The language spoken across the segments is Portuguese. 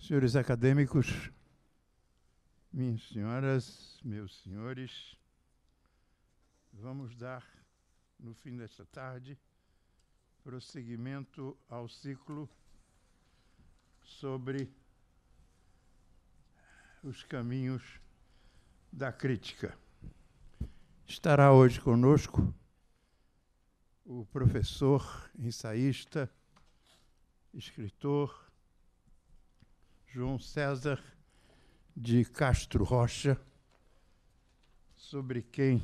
Senhores acadêmicos, minhas senhoras, meus senhores, vamos dar, no fim desta tarde, prosseguimento ao ciclo sobre os caminhos da crítica. Estará hoje conosco o professor, ensaísta, escritor João César de Castro Rocha, sobre quem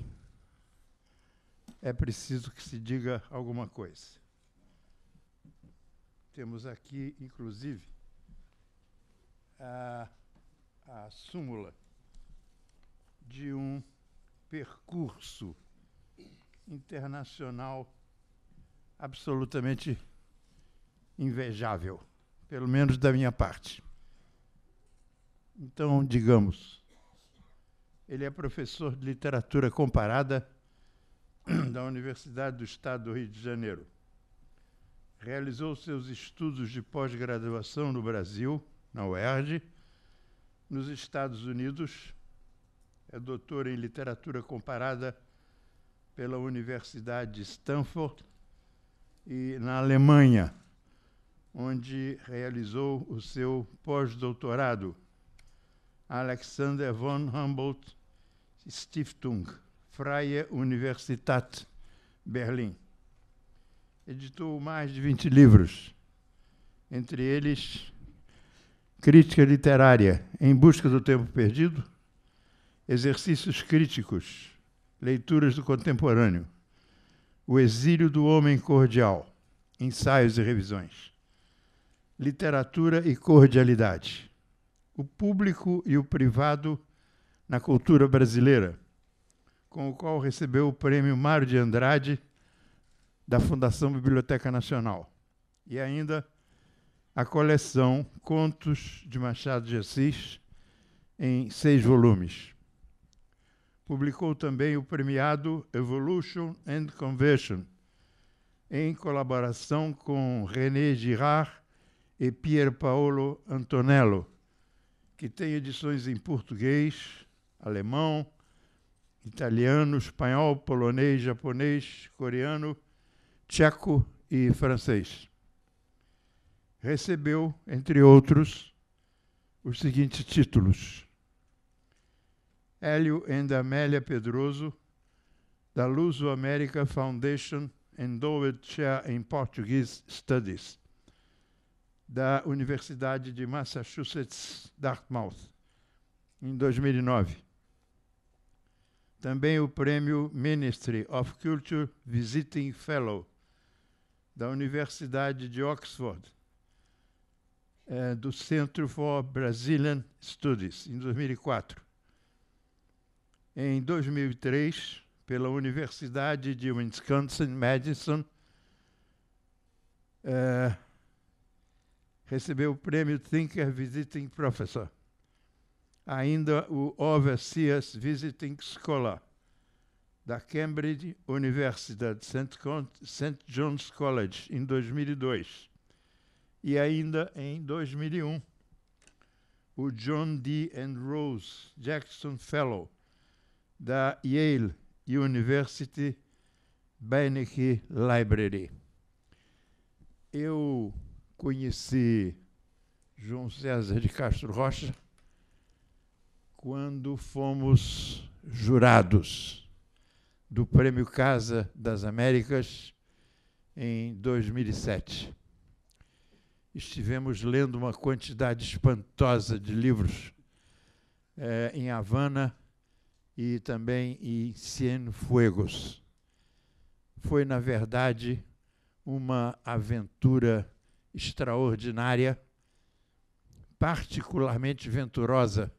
é preciso que se diga alguma coisa. Temos aqui, inclusive, a a súmula de um percurso internacional absolutamente invejável, pelo menos da minha parte. Então, digamos, ele é professor de literatura comparada da Universidade do Estado do Rio de Janeiro. Realizou seus estudos de pós-graduação no Brasil, na UERJ, nos Estados Unidos, é doutora em literatura comparada pela Universidade de Stanford e na Alemanha, onde realizou o seu pós-doutorado. Alexander von Humboldt Stiftung, Freie Universität, Berlim. Editou mais de 20 livros, entre eles Crítica literária em busca do tempo perdido, exercícios críticos, leituras do contemporâneo, o exílio do homem cordial, ensaios e revisões, literatura e cordialidade, o público e o privado na cultura brasileira, com o qual recebeu o prêmio Mário de Andrade da Fundação Biblioteca Nacional. E ainda a coleção Contos de Machado de Assis, em seis volumes. Publicou também o premiado Evolution and Conversion, em colaboração com René Girard e Pier Paolo Antonello, que tem edições em português, alemão, italiano, espanhol, polonês, japonês, coreano, tcheco e francês recebeu, entre outros, os seguintes títulos: Hélio Endamélia Pedroso, da Luso America Foundation Endowed Chair in Portuguese Studies, da Universidade de Massachusetts, Dartmouth, em 2009. Também o prêmio Ministry of Culture Visiting Fellow, da Universidade de Oxford, é, do Centro for Brazilian Studies, em 2004. Em 2003, pela Universidade de Wisconsin-Madison, é, recebeu o prêmio Thinker Visiting Professor, ainda o Overseas Visiting Scholar da Cambridge University, St. John's College, em 2002. E ainda em 2001, o John D. and Rose Jackson Fellow da Yale University Beinecke Library. Eu conheci João César de Castro Rocha quando fomos jurados do Prêmio Casa das Américas em 2007 estivemos lendo uma quantidade espantosa de livros é, em Havana e também em Cienfuegos. Foi, na verdade, uma aventura extraordinária, particularmente venturosa,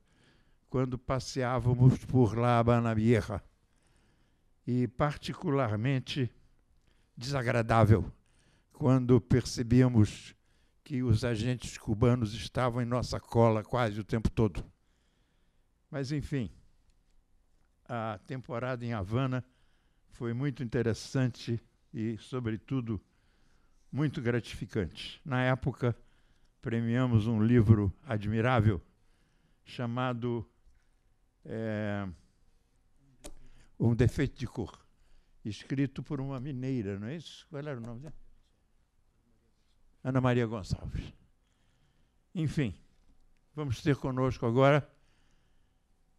quando passeávamos por lá Habana Vieja, e particularmente desagradável quando percebíamos que os agentes cubanos estavam em nossa cola quase o tempo todo. Mas, enfim, a temporada em Havana foi muito interessante e, sobretudo, muito gratificante. Na época, premiamos um livro admirável chamado é, Um Defeito de Cor, escrito por uma mineira, não é isso? Qual era o nome dela? Ana Maria Gonçalves. Enfim, vamos ter conosco agora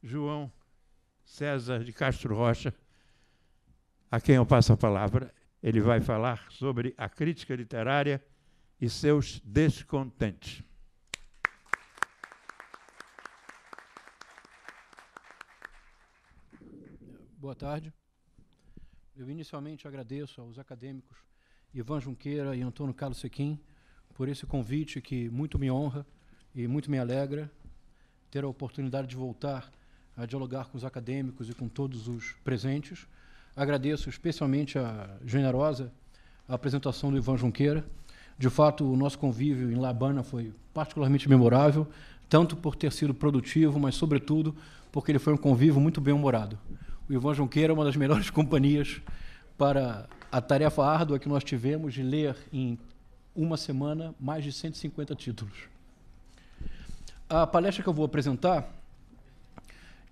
João César de Castro Rocha, a quem eu passo a palavra. Ele vai falar sobre a crítica literária e seus descontentes. Boa tarde. Eu inicialmente agradeço aos acadêmicos Ivan Junqueira e Antônio Carlos Sequim por esse convite que muito me honra e muito me alegra ter a oportunidade de voltar a dialogar com os acadêmicos e com todos os presentes. Agradeço especialmente a generosa apresentação do Ivan Junqueira. De fato, o nosso convívio em Labana foi particularmente memorável, tanto por ter sido produtivo, mas, sobretudo, porque ele foi um convívio muito bem-humorado. O Ivan Junqueira é uma das melhores companhias para a tarefa árdua que nós tivemos de ler em uma semana, mais de 150 títulos. A palestra que eu vou apresentar,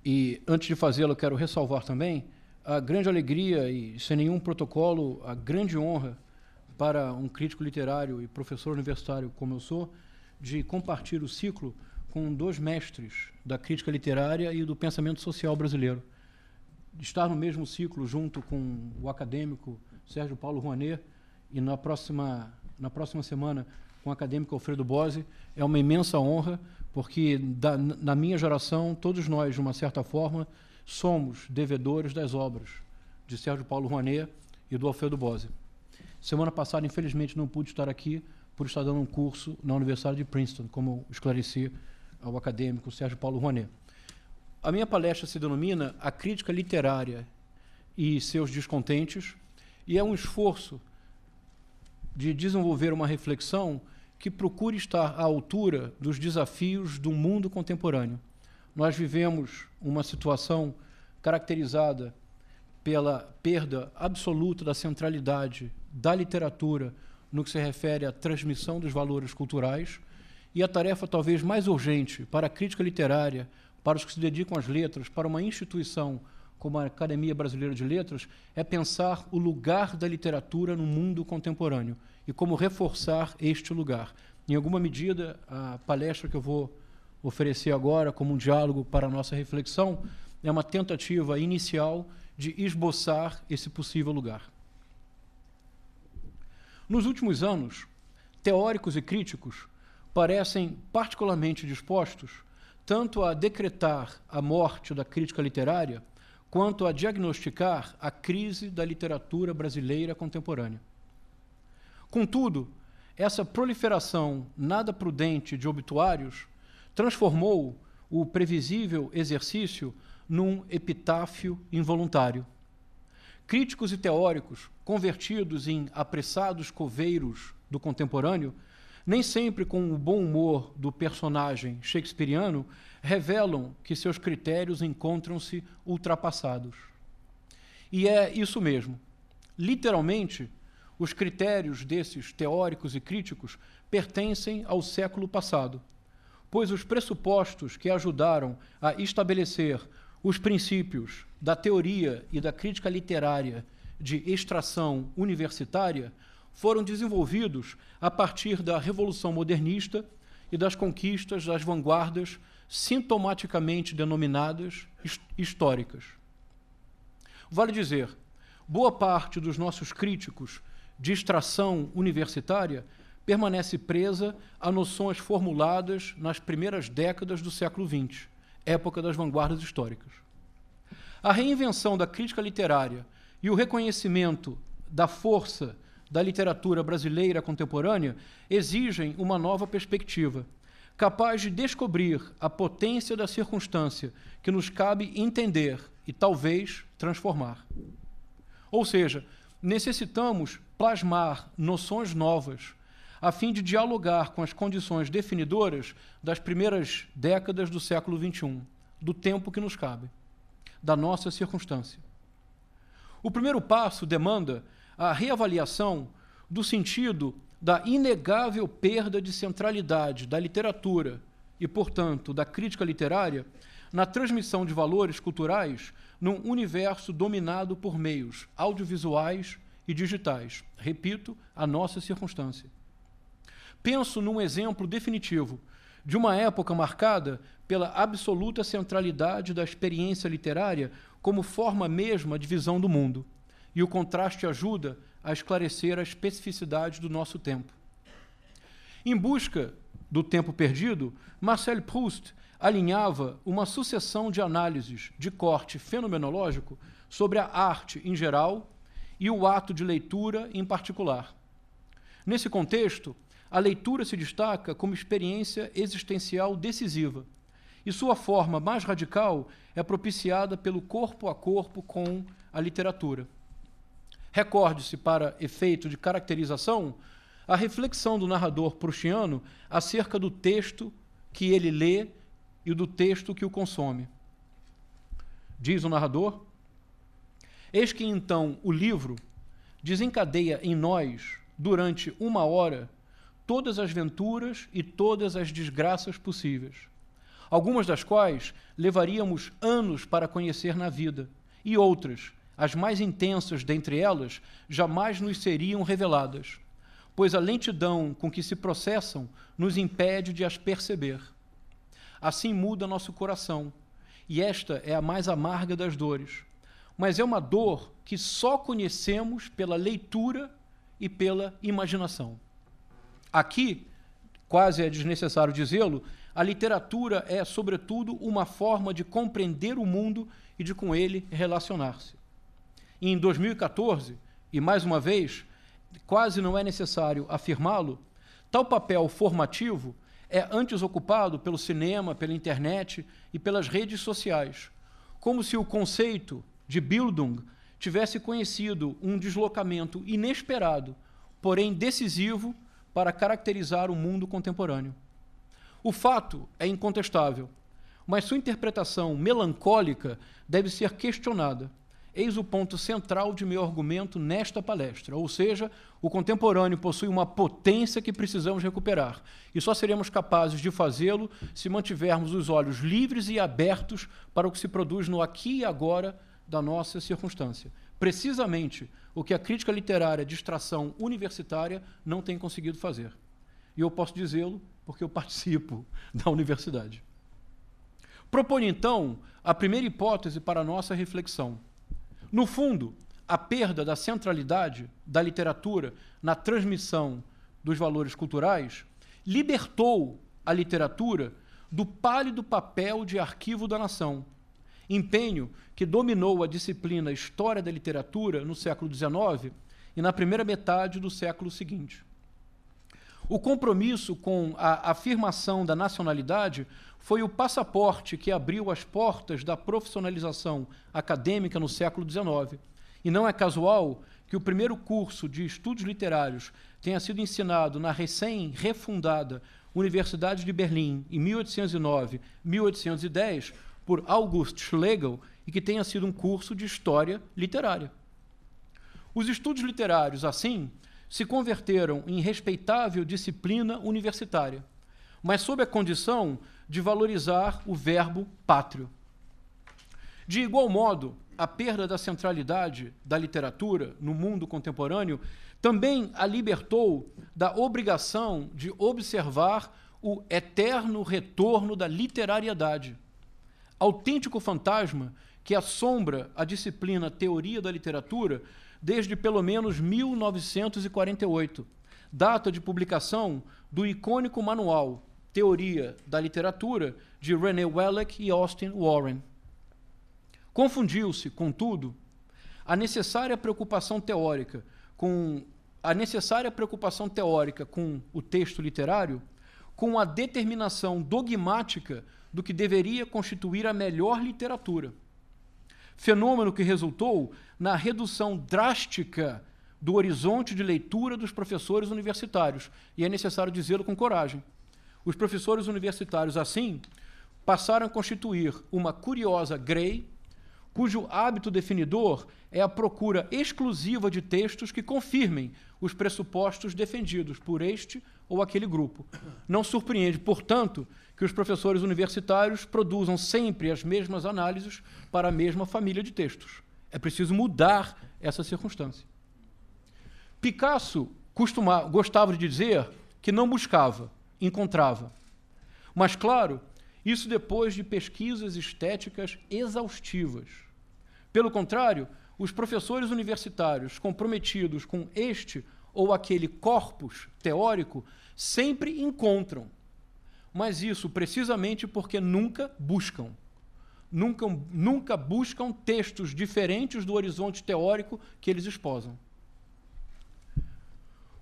e antes de fazê-la, quero ressalvar também a grande alegria e, sem nenhum protocolo, a grande honra para um crítico literário e professor universitário como eu sou, de compartilhar o ciclo com dois mestres da crítica literária e do pensamento social brasileiro. Estar no mesmo ciclo junto com o acadêmico Sérgio Paulo Rouanet e na próxima na próxima semana com o acadêmico Alfredo Bose. É uma imensa honra, porque da, na minha geração, todos nós, de uma certa forma, somos devedores das obras de Sérgio Paulo Rouanet e do Alfredo Bose. Semana passada, infelizmente, não pude estar aqui por estar dando um curso na Universidade de Princeton, como esclareci ao acadêmico Sérgio Paulo Rouanet. A minha palestra se denomina A Crítica Literária e Seus Descontentes, e é um esforço de desenvolver uma reflexão que procure estar à altura dos desafios do mundo contemporâneo. Nós vivemos uma situação caracterizada pela perda absoluta da centralidade da literatura no que se refere à transmissão dos valores culturais e a tarefa talvez mais urgente para a crítica literária, para os que se dedicam às letras, para uma instituição como a Academia Brasileira de Letras, é pensar o lugar da literatura no mundo contemporâneo e como reforçar este lugar. Em alguma medida, a palestra que eu vou oferecer agora, como um diálogo para a nossa reflexão, é uma tentativa inicial de esboçar esse possível lugar. Nos últimos anos, teóricos e críticos parecem particularmente dispostos tanto a decretar a morte da crítica literária quanto a diagnosticar a crise da literatura brasileira contemporânea. Contudo, essa proliferação nada prudente de obituários transformou o previsível exercício num epitáfio involuntário. Críticos e teóricos, convertidos em apressados coveiros do contemporâneo, nem sempre com o bom humor do personagem shakespeariano, revelam que seus critérios encontram-se ultrapassados. E é isso mesmo. Literalmente, os critérios desses teóricos e críticos pertencem ao século passado, pois os pressupostos que ajudaram a estabelecer os princípios da teoria e da crítica literária de extração universitária foram desenvolvidos a partir da Revolução Modernista e das conquistas das vanguardas sintomaticamente denominadas históricas. Vale dizer, boa parte dos nossos críticos de extração universitária permanece presa a noções formuladas nas primeiras décadas do século XX, época das vanguardas históricas. A reinvenção da crítica literária e o reconhecimento da força da literatura brasileira contemporânea exigem uma nova perspectiva, capaz de descobrir a potência da circunstância que nos cabe entender e talvez transformar. Ou seja, necessitamos plasmar noções novas a fim de dialogar com as condições definidoras das primeiras décadas do século XXI, do tempo que nos cabe, da nossa circunstância. O primeiro passo demanda a reavaliação do sentido da inegável perda de centralidade da literatura e, portanto, da crítica literária na transmissão de valores culturais num universo dominado por meios audiovisuais e digitais. Repito, a nossa circunstância. Penso num exemplo definitivo de uma época marcada pela absoluta centralidade da experiência literária como forma mesma de visão do mundo e o contraste ajuda a esclarecer a especificidade do nosso tempo. Em busca do tempo perdido, Marcel Proust alinhava uma sucessão de análises de corte fenomenológico sobre a arte em geral e o ato de leitura em particular. Nesse contexto, a leitura se destaca como experiência existencial decisiva, e sua forma mais radical é propiciada pelo corpo a corpo com a literatura. Recorde-se, para efeito de caracterização, a reflexão do narrador prussiano acerca do texto que ele lê e do texto que o consome. Diz o narrador: Eis que então o livro desencadeia em nós, durante uma hora, todas as venturas e todas as desgraças possíveis, algumas das quais levaríamos anos para conhecer na vida, e outras as mais intensas dentre elas, jamais nos seriam reveladas, pois a lentidão com que se processam nos impede de as perceber. Assim muda nosso coração, e esta é a mais amarga das dores, mas é uma dor que só conhecemos pela leitura e pela imaginação. Aqui, quase é desnecessário dizê-lo, a literatura é, sobretudo, uma forma de compreender o mundo e de com ele relacionar-se. E em 2014, e mais uma vez, quase não é necessário afirmá-lo, tal papel formativo é antes ocupado pelo cinema, pela internet e pelas redes sociais, como se o conceito de Bildung tivesse conhecido um deslocamento inesperado, porém decisivo, para caracterizar o mundo contemporâneo. O fato é incontestável, mas sua interpretação melancólica deve ser questionada. Eis o ponto central de meu argumento nesta palestra, ou seja, o contemporâneo possui uma potência que precisamos recuperar, e só seremos capazes de fazê-lo se mantivermos os olhos livres e abertos para o que se produz no aqui e agora da nossa circunstância. Precisamente o que a crítica literária de extração universitária não tem conseguido fazer. E eu posso dizê-lo porque eu participo da universidade. Proponho então a primeira hipótese para a nossa reflexão no fundo, a perda da centralidade da literatura na transmissão dos valores culturais libertou a literatura do pálido papel de arquivo da nação, empenho que dominou a disciplina História da Literatura no século XIX e na primeira metade do século seguinte. O compromisso com a afirmação da nacionalidade foi o passaporte que abriu as portas da profissionalização acadêmica no século XIX. E não é casual que o primeiro curso de estudos literários tenha sido ensinado na recém-refundada Universidade de Berlim, em 1809, 1810, por August Schlegel, e que tenha sido um curso de história literária. Os estudos literários, assim, se converteram em respeitável disciplina universitária, mas sob a condição de valorizar o verbo pátrio. De igual modo, a perda da centralidade da literatura no mundo contemporâneo também a libertou da obrigação de observar o eterno retorno da literariedade, autêntico fantasma que assombra a disciplina Teoria da Literatura desde pelo menos 1948, data de publicação do icônico manual Teoria da Literatura, de René Welleck e Austin Warren. Confundiu-se, contudo, a necessária preocupação teórica com a necessária preocupação teórica com o texto literário com a determinação dogmática do que deveria constituir a melhor literatura. Fenômeno que resultou na redução drástica do horizonte de leitura dos professores universitários, e é necessário dizê-lo com coragem. Os professores universitários, assim, passaram a constituir uma curiosa grey, cujo hábito definidor é a procura exclusiva de textos que confirmem os pressupostos defendidos por este ou aquele grupo. Não surpreende, portanto, que os professores universitários produzam sempre as mesmas análises para a mesma família de textos. É preciso mudar essa circunstância. Picasso costuma, gostava de dizer que não buscava, encontrava. Mas, claro, isso depois de pesquisas estéticas exaustivas. Pelo contrário, os professores universitários comprometidos com este ou aquele corpus teórico sempre encontram. Mas isso precisamente porque nunca buscam. Nunca, nunca buscam textos diferentes do horizonte teórico que eles esposam.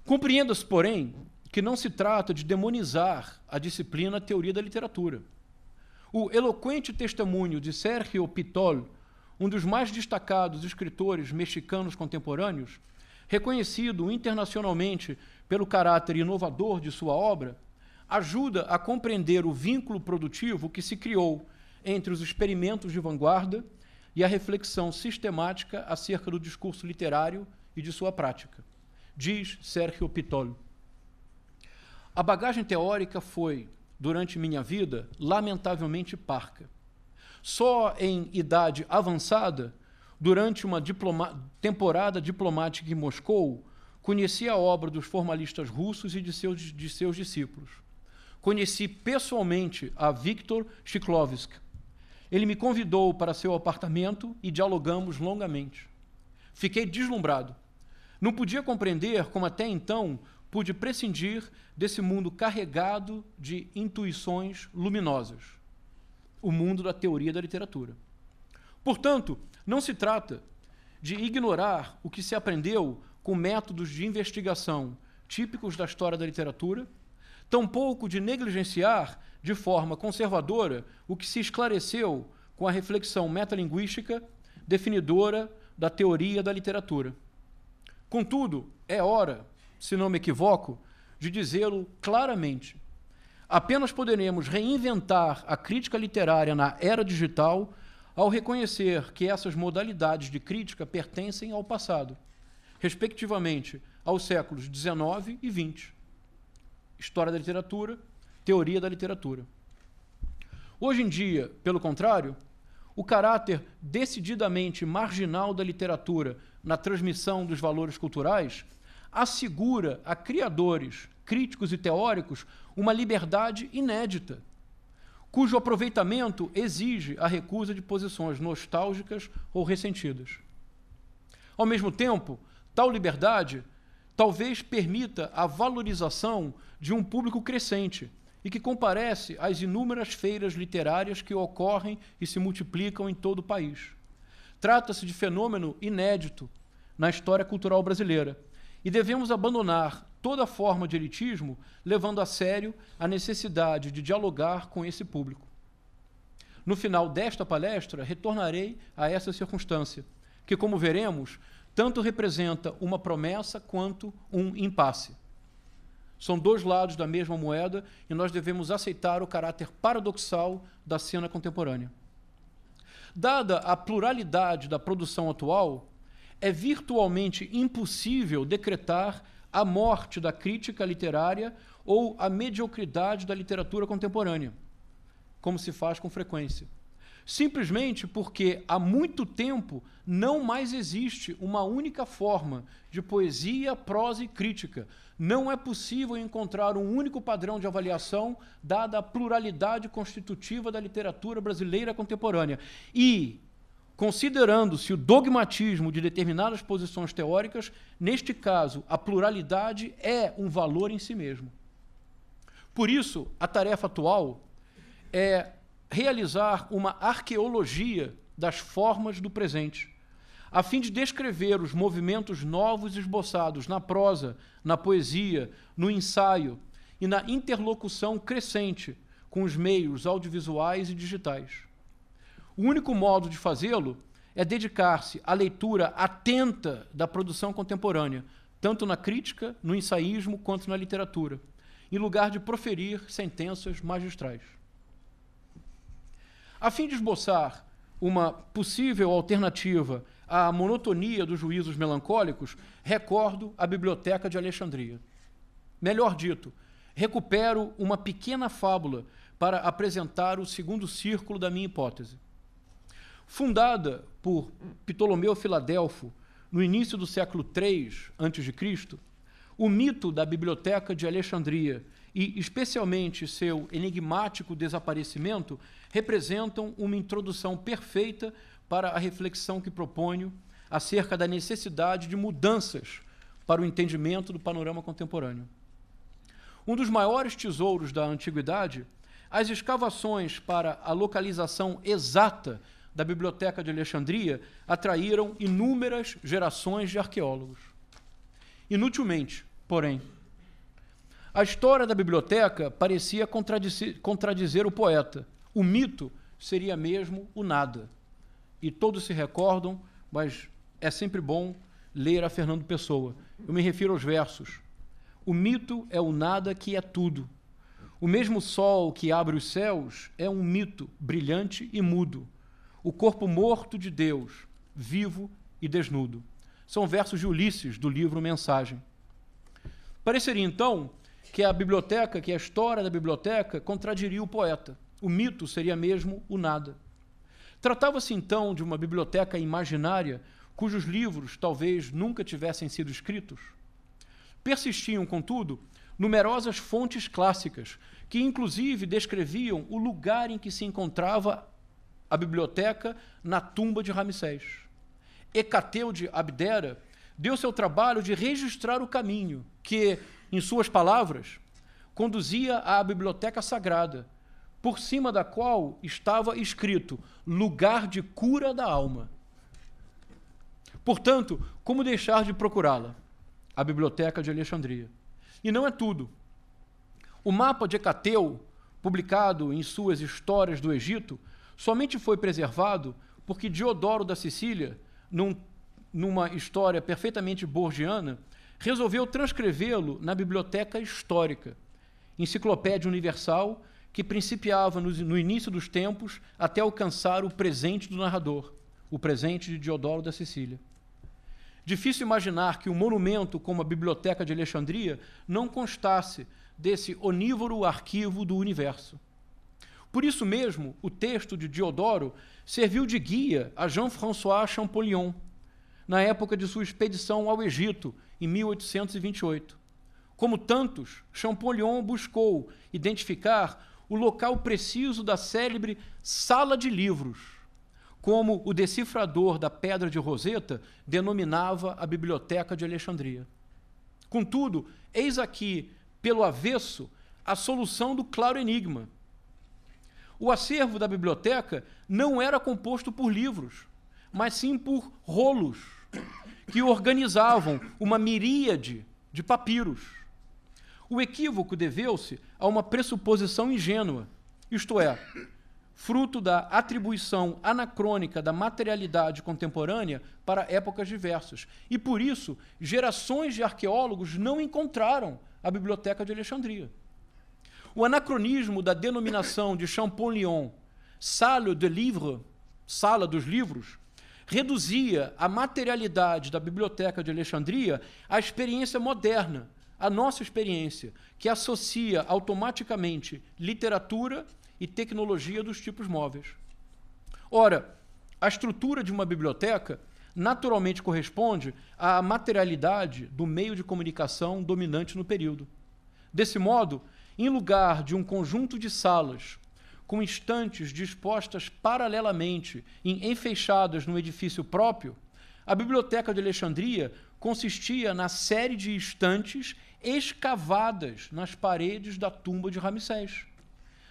Compreenda-se, porém, que não se trata de demonizar a disciplina a teoria da literatura. O eloquente testemunho de Sergio Pitol, um dos mais destacados escritores mexicanos contemporâneos, reconhecido internacionalmente pelo caráter inovador de sua obra, ajuda a compreender o vínculo produtivo que se criou entre os experimentos de vanguarda e a reflexão sistemática acerca do discurso literário e de sua prática, diz Sergio Pitol. A bagagem teórica foi, durante minha vida, lamentavelmente parca. Só em idade avançada, durante uma diploma temporada diplomática em Moscou, conheci a obra dos formalistas russos e de seus, de seus discípulos. Conheci pessoalmente a Viktor Shiklovsky. Ele me convidou para seu apartamento e dialogamos longamente. Fiquei deslumbrado. Não podia compreender como até então pude prescindir desse mundo carregado de intuições luminosas o mundo da teoria da literatura. Portanto, não se trata de ignorar o que se aprendeu com métodos de investigação típicos da história da literatura, tampouco de negligenciar de forma conservadora o que se esclareceu com a reflexão metalinguística definidora da teoria da literatura. Contudo, é hora se não me equivoco, de dizê-lo claramente. Apenas poderemos reinventar a crítica literária na era digital ao reconhecer que essas modalidades de crítica pertencem ao passado, respectivamente aos séculos XIX e XX. História da literatura, teoria da literatura. Hoje em dia, pelo contrário, o caráter decididamente marginal da literatura na transmissão dos valores culturais assegura a criadores, críticos e teóricos uma liberdade inédita, cujo aproveitamento exige a recusa de posições nostálgicas ou ressentidas. Ao mesmo tempo, tal liberdade talvez permita a valorização de um público crescente e que comparece às inúmeras feiras literárias que ocorrem e se multiplicam em todo o país. Trata-se de fenômeno inédito na história cultural brasileira e devemos abandonar toda forma de elitismo, levando a sério a necessidade de dialogar com esse público. No final desta palestra, retornarei a essa circunstância, que, como veremos, tanto representa uma promessa quanto um impasse. São dois lados da mesma moeda e nós devemos aceitar o caráter paradoxal da cena contemporânea. Dada a pluralidade da produção atual, é virtualmente impossível decretar a morte da crítica literária ou a mediocridade da literatura contemporânea, como se faz com frequência. Simplesmente porque há muito tempo não mais existe uma única forma de poesia, prosa e crítica. Não é possível encontrar um único padrão de avaliação, dada a pluralidade constitutiva da literatura brasileira contemporânea. E considerando-se o dogmatismo de determinadas posições teóricas, neste caso, a pluralidade é um valor em si mesmo. Por isso, a tarefa atual é realizar uma arqueologia das formas do presente, a fim de descrever os movimentos novos esboçados na prosa, na poesia, no ensaio e na interlocução crescente com os meios audiovisuais e digitais. O único modo de fazê-lo é dedicar-se à leitura atenta da produção contemporânea, tanto na crítica, no ensaísmo, quanto na literatura, em lugar de proferir sentenças magistrais. A fim de esboçar uma possível alternativa à monotonia dos juízos melancólicos, recordo a Biblioteca de Alexandria. Melhor dito, recupero uma pequena fábula para apresentar o segundo círculo da minha hipótese fundada por Ptolomeu Filadelfo no início do século III a.C., o mito da Biblioteca de Alexandria e, especialmente, seu enigmático desaparecimento representam uma introdução perfeita para a reflexão que proponho acerca da necessidade de mudanças para o entendimento do panorama contemporâneo. Um dos maiores tesouros da antiguidade, as escavações para a localização exata da Biblioteca de Alexandria atraíram inúmeras gerações de arqueólogos. Inutilmente, porém. A história da biblioteca parecia contradizer, contradizer o poeta. O mito seria mesmo o nada. E todos se recordam, mas é sempre bom ler a Fernando Pessoa. Eu me refiro aos versos. O mito é o nada que é tudo. O mesmo sol que abre os céus é um mito brilhante e mudo o corpo morto de Deus, vivo e desnudo. São versos de Ulisses, do livro Mensagem. Pareceria, então, que a biblioteca, que a história da biblioteca, contradiria o poeta. O mito seria mesmo o nada. Tratava-se, então, de uma biblioteca imaginária cujos livros talvez nunca tivessem sido escritos? Persistiam, contudo, numerosas fontes clássicas, que inclusive descreviam o lugar em que se encontrava a biblioteca na tumba de Ramsés. Ecateu de Abdera deu seu trabalho de registrar o caminho que, em suas palavras, conduzia à biblioteca sagrada, por cima da qual estava escrito lugar de cura da alma. Portanto, como deixar de procurá-la? A biblioteca de Alexandria. E não é tudo. O mapa de Ecateu, publicado em suas Histórias do Egito, somente foi preservado porque Diodoro da Sicília, num, numa história perfeitamente borgiana, resolveu transcrevê-lo na Biblioteca Histórica, enciclopédia universal que principiava no, no início dos tempos até alcançar o presente do narrador, o presente de Diodoro da Sicília. Difícil imaginar que um monumento como a Biblioteca de Alexandria não constasse desse onívoro arquivo do universo. Por isso mesmo, o texto de Diodoro serviu de guia a Jean-François Champollion na época de sua expedição ao Egito, em 1828. Como tantos, Champollion buscou identificar o local preciso da célebre Sala de Livros, como o decifrador da Pedra de Roseta denominava a Biblioteca de Alexandria. Contudo, eis aqui, pelo avesso, a solução do claro enigma o acervo da biblioteca não era composto por livros, mas sim por rolos que organizavam uma miríade de papiros. O equívoco deveu-se a uma pressuposição ingênua, isto é, fruto da atribuição anacrônica da materialidade contemporânea para épocas diversas. E por isso, gerações de arqueólogos não encontraram a Biblioteca de Alexandria. O anacronismo da denominação de Champollion, Salle de Livres, Sala dos Livros, reduzia a materialidade da Biblioteca de Alexandria à experiência moderna, à nossa experiência, que associa automaticamente literatura e tecnologia dos tipos móveis. Ora, a estrutura de uma biblioteca naturalmente corresponde à materialidade do meio de comunicação dominante no período. Desse modo, em lugar de um conjunto de salas com estantes dispostas paralelamente e enfeixadas no edifício próprio, a Biblioteca de Alexandria consistia na série de estantes escavadas nas paredes da tumba de Ramsés.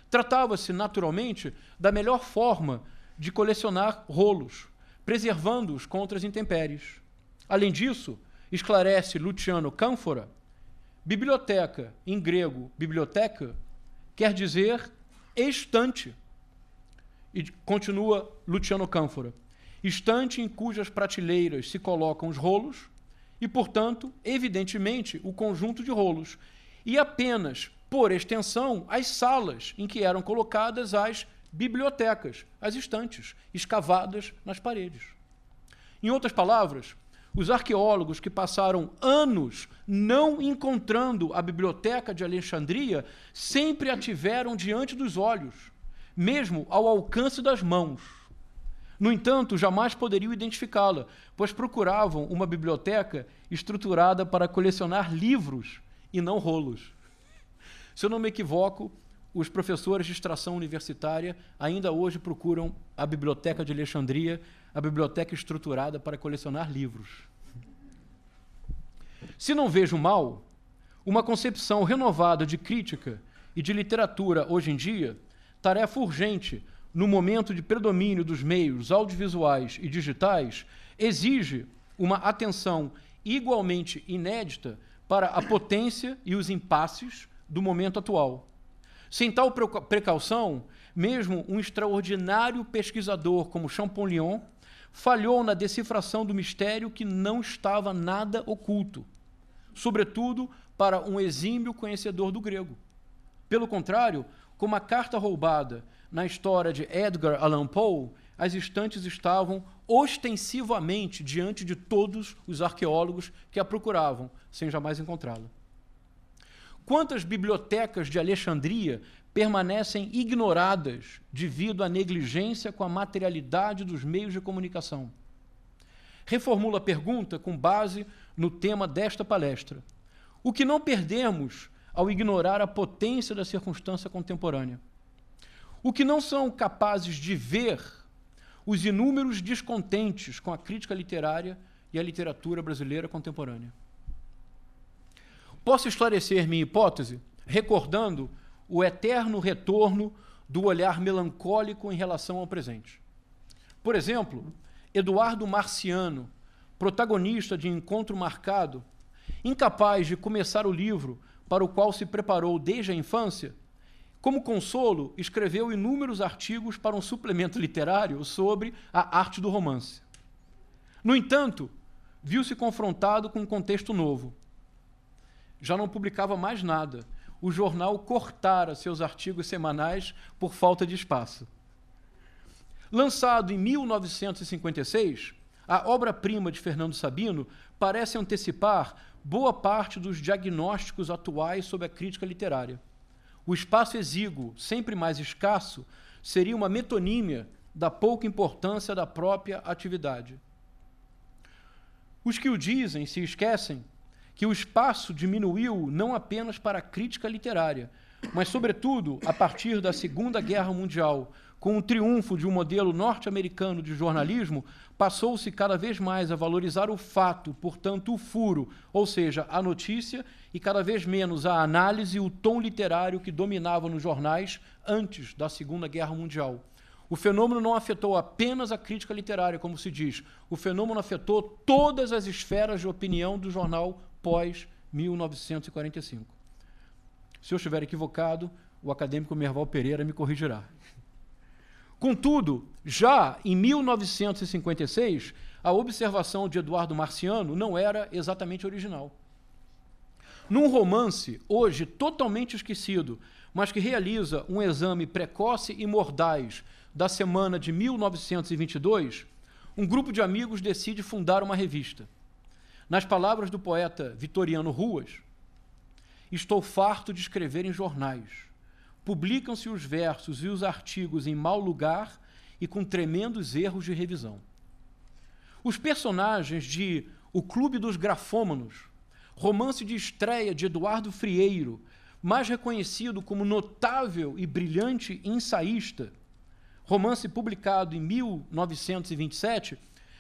Tratava-se, naturalmente, da melhor forma de colecionar rolos, preservando-os contra as intempéries. Além disso, esclarece Luciano Cânfora, Biblioteca, em grego, biblioteca, quer dizer estante. E continua Luciano Cânfora. Estante em cujas prateleiras se colocam os rolos e, portanto, evidentemente, o conjunto de rolos. E apenas, por extensão, as salas em que eram colocadas as bibliotecas, as estantes, escavadas nas paredes. Em outras palavras, os arqueólogos que passaram anos não encontrando a biblioteca de Alexandria sempre a tiveram diante dos olhos, mesmo ao alcance das mãos. No entanto, jamais poderiam identificá-la, pois procuravam uma biblioteca estruturada para colecionar livros e não rolos. Se eu não me equivoco, os professores de extração universitária ainda hoje procuram a Biblioteca de Alexandria, a biblioteca estruturada para colecionar livros. Se não vejo mal, uma concepção renovada de crítica e de literatura hoje em dia, tarefa urgente no momento de predomínio dos meios audiovisuais e digitais, exige uma atenção igualmente inédita para a potência e os impasses do momento atual. Sem tal precaução, mesmo um extraordinário pesquisador como Champollion falhou na decifração do mistério que não estava nada oculto, sobretudo para um exímio conhecedor do grego. Pelo contrário, como a carta roubada na história de Edgar Allan Poe, as estantes estavam ostensivamente diante de todos os arqueólogos que a procuravam, sem jamais encontrá-la. Quantas bibliotecas de Alexandria permanecem ignoradas devido à negligência com a materialidade dos meios de comunicação? Reformula a pergunta com base no tema desta palestra. O que não perdemos ao ignorar a potência da circunstância contemporânea? O que não são capazes de ver os inúmeros descontentes com a crítica literária e a literatura brasileira contemporânea? Posso esclarecer minha hipótese recordando o eterno retorno do olhar melancólico em relação ao presente. Por exemplo, Eduardo Marciano, protagonista de Encontro Marcado, incapaz de começar o livro para o qual se preparou desde a infância, como consolo, escreveu inúmeros artigos para um suplemento literário sobre a arte do romance. No entanto, viu-se confrontado com um contexto novo, já não publicava mais nada. O jornal cortara seus artigos semanais por falta de espaço. Lançado em 1956, a obra-prima de Fernando Sabino parece antecipar boa parte dos diagnósticos atuais sobre a crítica literária. O espaço exíguo, sempre mais escasso, seria uma metonímia da pouca importância da própria atividade. Os que o dizem se esquecem que o espaço diminuiu não apenas para a crítica literária, mas, sobretudo, a partir da Segunda Guerra Mundial, com o triunfo de um modelo norte-americano de jornalismo, passou-se cada vez mais a valorizar o fato, portanto, o furo, ou seja, a notícia, e cada vez menos a análise e o tom literário que dominava nos jornais antes da Segunda Guerra Mundial. O fenômeno não afetou apenas a crítica literária, como se diz. O fenômeno afetou todas as esferas de opinião do jornal pós 1945. Se eu estiver equivocado, o acadêmico Merval Pereira me corrigirá. Contudo, já em 1956, a observação de Eduardo Marciano não era exatamente original. Num romance, hoje totalmente esquecido, mas que realiza um exame precoce e mordaz da semana de 1922, um grupo de amigos decide fundar uma revista. Nas palavras do poeta Vitoriano Ruas, estou farto de escrever em jornais. Publicam-se os versos e os artigos em mau lugar e com tremendos erros de revisão. Os personagens de O Clube dos Grafômanos, romance de estreia de Eduardo Frieiro, mais reconhecido como notável e brilhante ensaísta, romance publicado em 1927,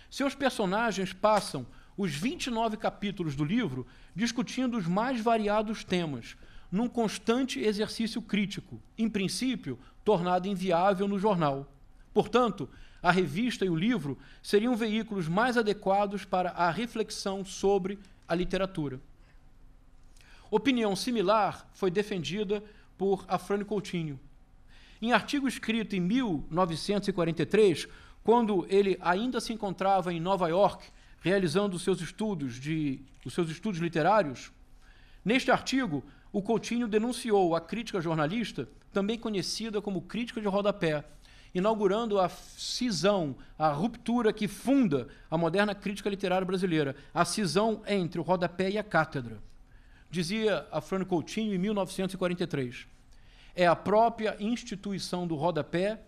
seus personagens passam os 29 capítulos do livro discutindo os mais variados temas, num constante exercício crítico, em princípio tornado inviável no jornal. Portanto, a revista e o livro seriam veículos mais adequados para a reflexão sobre a literatura. Opinião similar foi defendida por Afrânio Coutinho. Em artigo escrito em 1943, quando ele ainda se encontrava em Nova York realizando seus estudos de os seus estudos literários, neste artigo o Coutinho denunciou a crítica jornalista, também conhecida como crítica de rodapé, inaugurando a cisão, a ruptura que funda a moderna crítica literária brasileira, a cisão entre o rodapé e a cátedra. Dizia Afrânio Coutinho em 1943. É a própria instituição do rodapé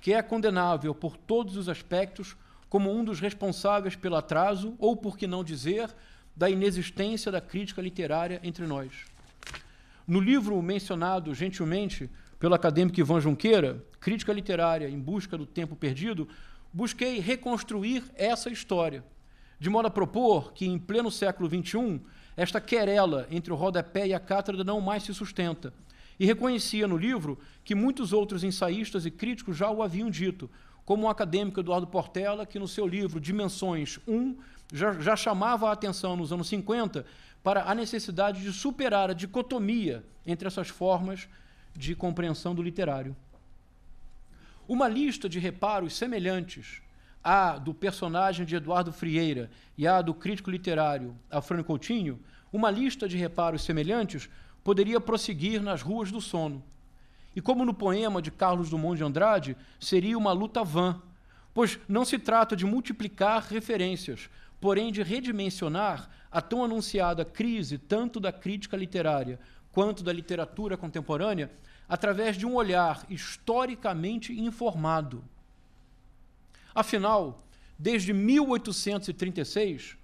que é condenável por todos os aspectos como um dos responsáveis pelo atraso, ou por que não dizer, da inexistência da crítica literária entre nós. No livro mencionado gentilmente pelo acadêmico Ivan Junqueira, Crítica Literária em Busca do Tempo Perdido, busquei reconstruir essa história, de modo a propor que, em pleno século XXI, esta querela entre o rodapé e a cátedra não mais se sustenta. E reconhecia no livro que muitos outros ensaístas e críticos já o haviam dito, como o acadêmico Eduardo Portela, que no seu livro Dimensões 1 já, já chamava a atenção nos anos 50 para a necessidade de superar a dicotomia entre essas formas de compreensão do literário. Uma lista de reparos semelhantes à do personagem de Eduardo Frieira e à do crítico literário Afrânio Coutinho, uma lista de reparos semelhantes poderia prosseguir nas ruas do sono. E como no poema de Carlos Dumont de Andrade, seria uma luta vã, pois não se trata de multiplicar referências, porém de redimensionar a tão anunciada crise tanto da crítica literária quanto da literatura contemporânea através de um olhar historicamente informado. Afinal, desde 1836,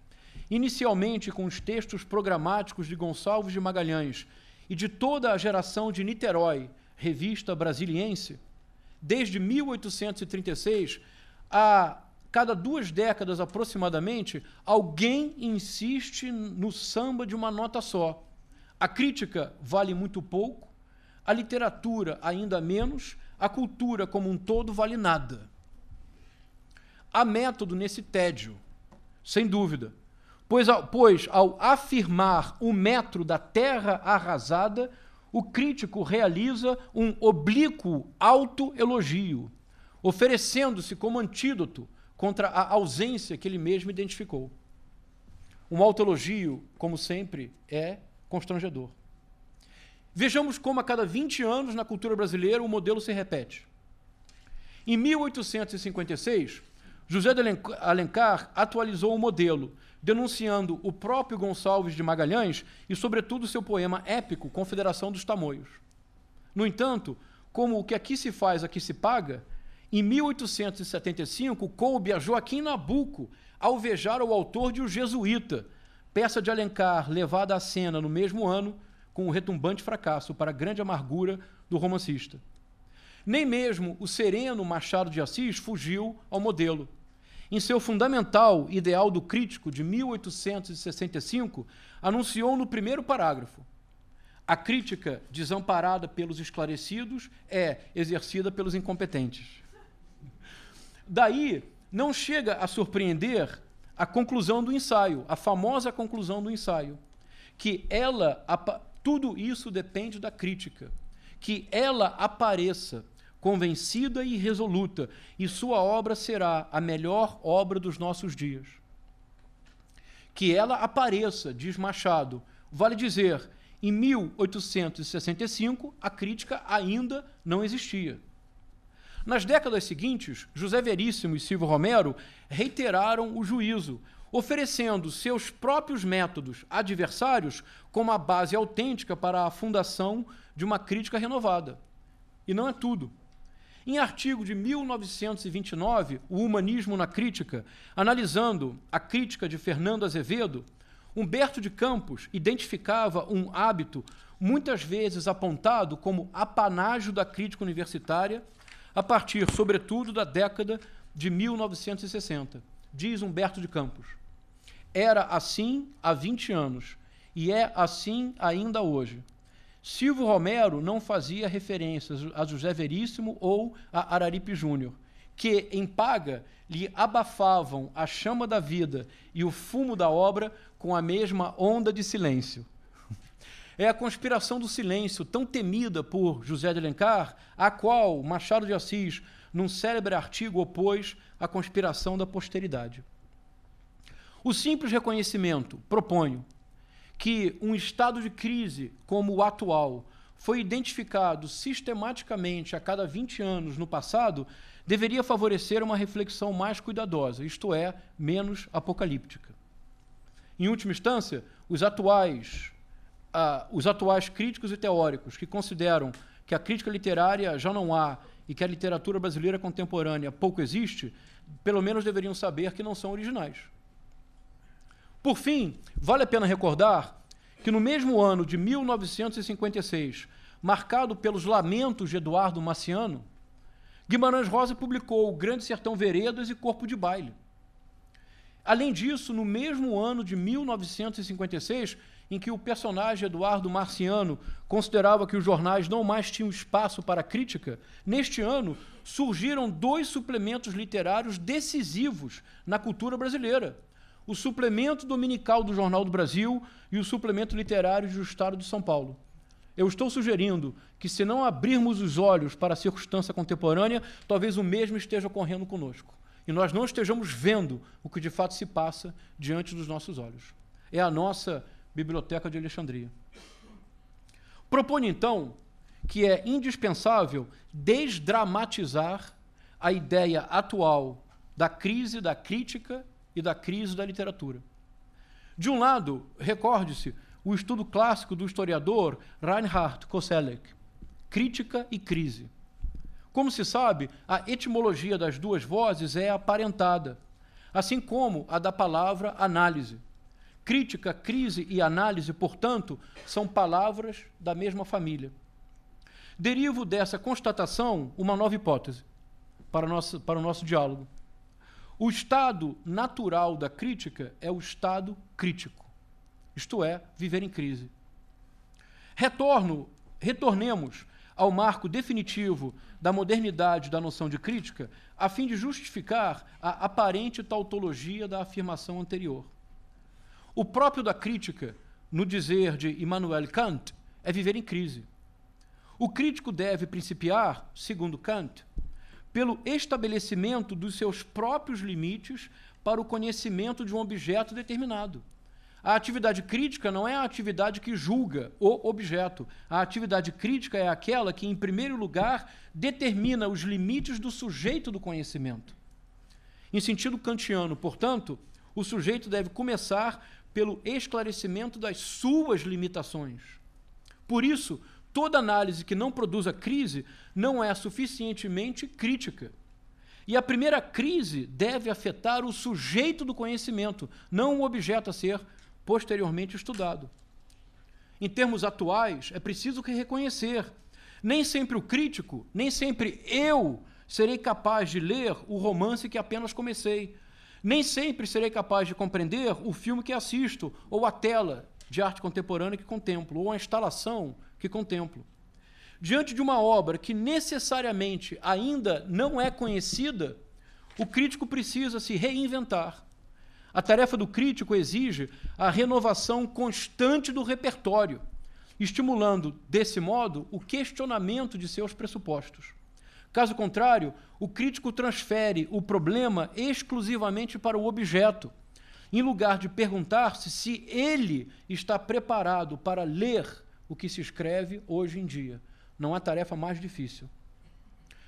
inicialmente com os textos programáticos de Gonçalves de Magalhães e de toda a geração de Niterói, revista brasiliense, desde 1836, a cada duas décadas aproximadamente, alguém insiste no samba de uma nota só. A crítica vale muito pouco, a literatura ainda menos, a cultura como um todo vale nada. Há método nesse tédio, sem dúvida, pois, pois ao afirmar o metro da terra arrasada, o crítico realiza um oblíquo autoelogio, oferecendo-se como antídoto contra a ausência que ele mesmo identificou. Um autoelogio, como sempre, é constrangedor. Vejamos como a cada 20 anos na cultura brasileira o modelo se repete. Em 1856, José de Alencar atualizou o modelo denunciando o próprio Gonçalves de Magalhães e, sobretudo, seu poema épico Confederação dos Tamoios. No entanto, como o que aqui se faz, aqui se paga, em 1875 coube a Joaquim Nabuco alvejar o autor de O Jesuíta, peça de Alencar levada à cena no mesmo ano, com um retumbante fracasso para a grande amargura do romancista. Nem mesmo o sereno Machado de Assis fugiu ao modelo em seu fundamental Ideal do Crítico de 1865, anunciou no primeiro parágrafo: a crítica desamparada pelos esclarecidos é exercida pelos incompetentes. Daí não chega a surpreender a conclusão do ensaio, a famosa conclusão do ensaio, que ela tudo isso depende da crítica, que ela apareça convencida e resoluta, e sua obra será a melhor obra dos nossos dias. Que ela apareça, diz Machado. Vale dizer, em 1865, a crítica ainda não existia. Nas décadas seguintes, José Veríssimo e Silvio Romero reiteraram o juízo, oferecendo seus próprios métodos adversários como a base autêntica para a fundação de uma crítica renovada. E não é tudo. Em artigo de 1929, O Humanismo na Crítica, analisando a crítica de Fernando Azevedo, Humberto de Campos identificava um hábito muitas vezes apontado como apanágio da crítica universitária, a partir, sobretudo, da década de 1960. Diz Humberto de Campos. Era assim há 20 anos e é assim ainda hoje. Silvio Romero não fazia referências a José Veríssimo ou a Araripe Júnior, que, em paga, lhe abafavam a chama da vida e o fumo da obra com a mesma onda de silêncio. É a conspiração do silêncio, tão temida por José de Alencar, a qual Machado de Assis, num célebre artigo, opôs à conspiração da posteridade. O simples reconhecimento, proponho, que um estado de crise como o atual foi identificado sistematicamente a cada 20 anos no passado, deveria favorecer uma reflexão mais cuidadosa, isto é, menos apocalíptica. Em última instância, os atuais, uh, os atuais críticos e teóricos que consideram que a crítica literária já não há e que a literatura brasileira contemporânea pouco existe, pelo menos deveriam saber que não são originais. Por fim, vale a pena recordar que no mesmo ano de 1956, marcado pelos lamentos de Eduardo Maciano, Guimarães Rosa publicou O Grande Sertão Veredas e Corpo de Baile. Além disso, no mesmo ano de 1956, em que o personagem Eduardo Marciano considerava que os jornais não mais tinham espaço para crítica, neste ano surgiram dois suplementos literários decisivos na cultura brasileira o suplemento dominical do Jornal do Brasil e o suplemento literário do Estado de São Paulo. Eu estou sugerindo que, se não abrirmos os olhos para a circunstância contemporânea, talvez o mesmo esteja ocorrendo conosco. E nós não estejamos vendo o que de fato se passa diante dos nossos olhos. É a nossa Biblioteca de Alexandria. Proponho então, que é indispensável desdramatizar a ideia atual da crise, da crítica e da crise da literatura. De um lado, recorde-se o estudo clássico do historiador Reinhard Koselleck, Crítica e Crise. Como se sabe, a etimologia das duas vozes é aparentada, assim como a da palavra análise. Crítica, crise e análise, portanto, são palavras da mesma família. Derivo dessa constatação uma nova hipótese para o nosso, para o nosso diálogo. O estado natural da crítica é o estado crítico, isto é, viver em crise. Retorno, retornemos ao marco definitivo da modernidade da noção de crítica, a fim de justificar a aparente tautologia da afirmação anterior. O próprio da crítica, no dizer de Immanuel Kant, é viver em crise. O crítico deve principiar, segundo Kant, pelo estabelecimento dos seus próprios limites para o conhecimento de um objeto determinado. A atividade crítica não é a atividade que julga o objeto. A atividade crítica é aquela que, em primeiro lugar, determina os limites do sujeito do conhecimento. Em sentido kantiano, portanto, o sujeito deve começar pelo esclarecimento das suas limitações. Por isso, Toda análise que não produza crise não é suficientemente crítica. E a primeira crise deve afetar o sujeito do conhecimento, não o objeto a ser posteriormente estudado. Em termos atuais, é preciso que reconhecer. Nem sempre o crítico, nem sempre eu serei capaz de ler o romance que apenas comecei. Nem sempre serei capaz de compreender o filme que assisto, ou a tela de arte contemporânea que contemplo, ou a instalação que contemplo. Diante de uma obra que necessariamente ainda não é conhecida, o crítico precisa se reinventar. A tarefa do crítico exige a renovação constante do repertório, estimulando, desse modo, o questionamento de seus pressupostos. Caso contrário, o crítico transfere o problema exclusivamente para o objeto, em lugar de perguntar-se se ele está preparado para ler o que se escreve hoje em dia. Não há tarefa mais difícil.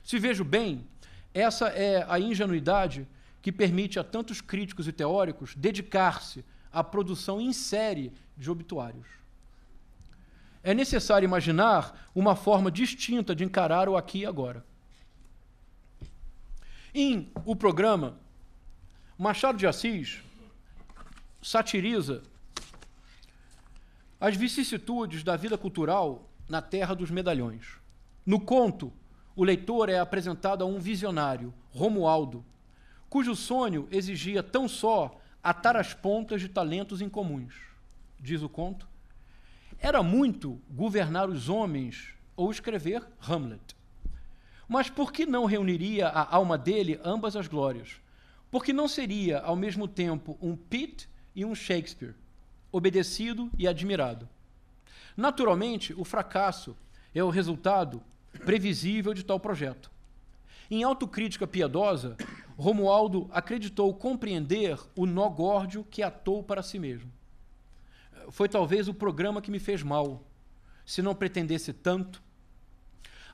Se vejo bem, essa é a ingenuidade que permite a tantos críticos e teóricos dedicar-se à produção em série de obituários. É necessário imaginar uma forma distinta de encarar o aqui e agora. Em o programa, Machado de Assis satiriza as vicissitudes da vida cultural na terra dos medalhões. No conto, o leitor é apresentado a um visionário, Romualdo, cujo sonho exigia tão só atar as pontas de talentos incomuns. Diz o conto: Era muito governar os homens ou escrever Hamlet. Mas por que não reuniria a alma dele ambas as glórias? Porque não seria ao mesmo tempo um Pitt e um Shakespeare, obedecido e admirado. Naturalmente, o fracasso é o resultado previsível de tal projeto. Em autocrítica piedosa, Romualdo acreditou compreender o nó górdio que atou para si mesmo. Foi talvez o programa que me fez mal, se não pretendesse tanto.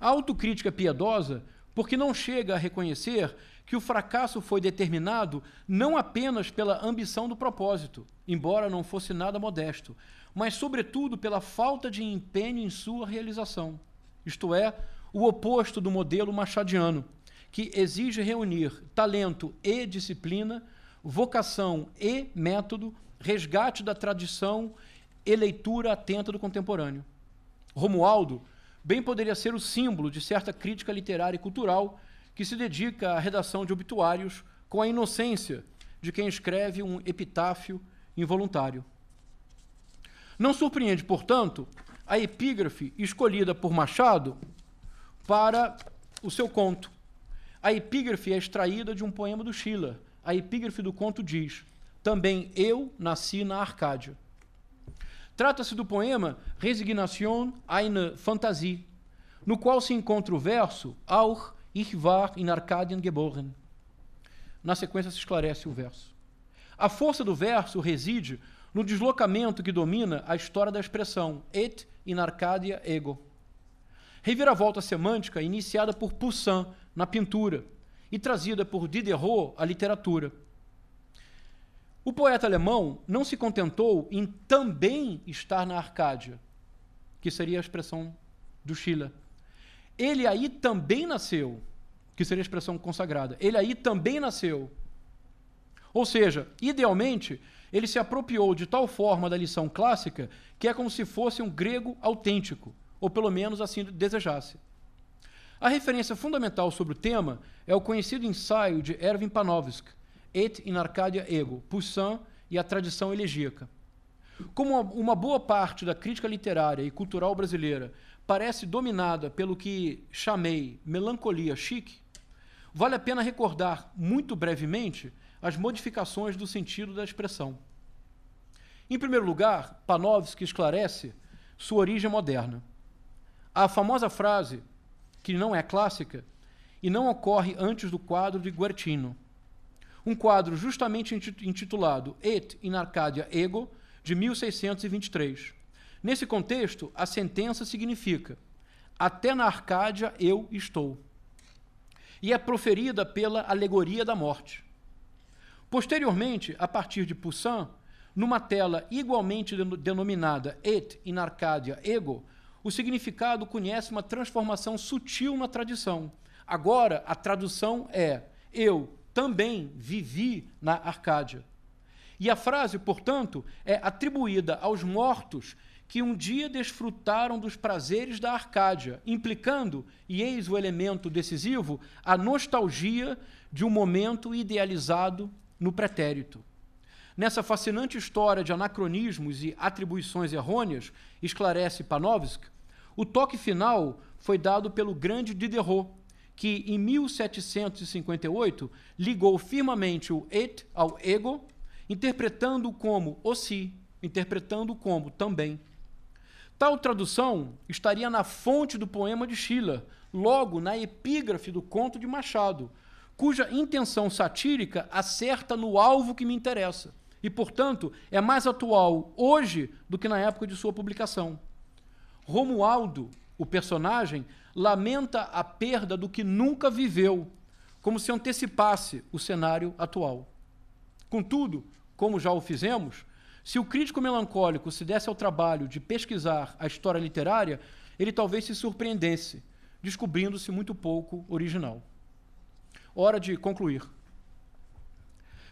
A autocrítica piedosa, porque não chega a reconhecer que o fracasso foi determinado não apenas pela ambição do propósito, embora não fosse nada modesto, mas, sobretudo, pela falta de empenho em sua realização. Isto é, o oposto do modelo machadiano, que exige reunir talento e disciplina, vocação e método, resgate da tradição e leitura atenta do contemporâneo. Romualdo bem poderia ser o símbolo de certa crítica literária e cultural que se dedica à redação de obituários com a inocência de quem escreve um epitáfio involuntário. Não surpreende, portanto, a epígrafe escolhida por Machado para o seu conto. A epígrafe é extraída de um poema do Schiller. A epígrafe do conto diz: Também eu nasci na Arcádia. Trata-se do poema Resignation eine Fantasie, no qual se encontra o verso Auch Ich war in Arkadien geboren. Na sequência se esclarece o verso. A força do verso reside no deslocamento que domina a história da expressão et in Arcadia ego. Reviravolta semântica iniciada por Poussin na pintura e trazida por Diderot à literatura. O poeta alemão não se contentou em também estar na Arcádia, que seria a expressão do Schiller. Ele aí também nasceu que seria a expressão consagrada. Ele aí também nasceu. Ou seja, idealmente, ele se apropriou de tal forma da lição clássica que é como se fosse um grego autêntico, ou pelo menos assim desejasse. A referência fundamental sobre o tema é o conhecido ensaio de Erwin Panofsky, Et in Arcadia Ego, Poussin e a Tradição Elegíaca. Como uma boa parte da crítica literária e cultural brasileira parece dominada pelo que chamei melancolia chique, Vale a pena recordar, muito brevemente, as modificações do sentido da expressão. Em primeiro lugar, Panofsky esclarece sua origem moderna. A famosa frase, que não é clássica, e não ocorre antes do quadro de Guercino. Um quadro justamente intitulado Et in Arcadia Ego, de 1623. Nesse contexto, a sentença significa: Até na Arcádia eu estou e é proferida pela alegoria da morte. Posteriormente, a partir de Poussin, numa tela igualmente denominada Et in Arcadia Ego, o significado conhece uma transformação sutil na tradição. Agora, a tradução é: Eu também vivi na Arcádia. E a frase, portanto, é atribuída aos mortos que um dia desfrutaram dos prazeres da Arcádia, implicando, e eis o elemento decisivo, a nostalgia de um momento idealizado no pretérito. Nessa fascinante história de anacronismos e atribuições errôneas, esclarece Panofsky, o toque final foi dado pelo grande Diderot, que em 1758 ligou firmemente o et ao ego, interpretando como o si, interpretando como também, Tal tradução estaria na fonte do poema de Schiller, logo na epígrafe do conto de Machado, cuja intenção satírica acerta no alvo que me interessa e, portanto, é mais atual hoje do que na época de sua publicação. Romualdo, o personagem, lamenta a perda do que nunca viveu, como se antecipasse o cenário atual. Contudo, como já o fizemos, se o crítico melancólico se desse ao trabalho de pesquisar a história literária, ele talvez se surpreendesse, descobrindo-se muito pouco original. Hora de concluir.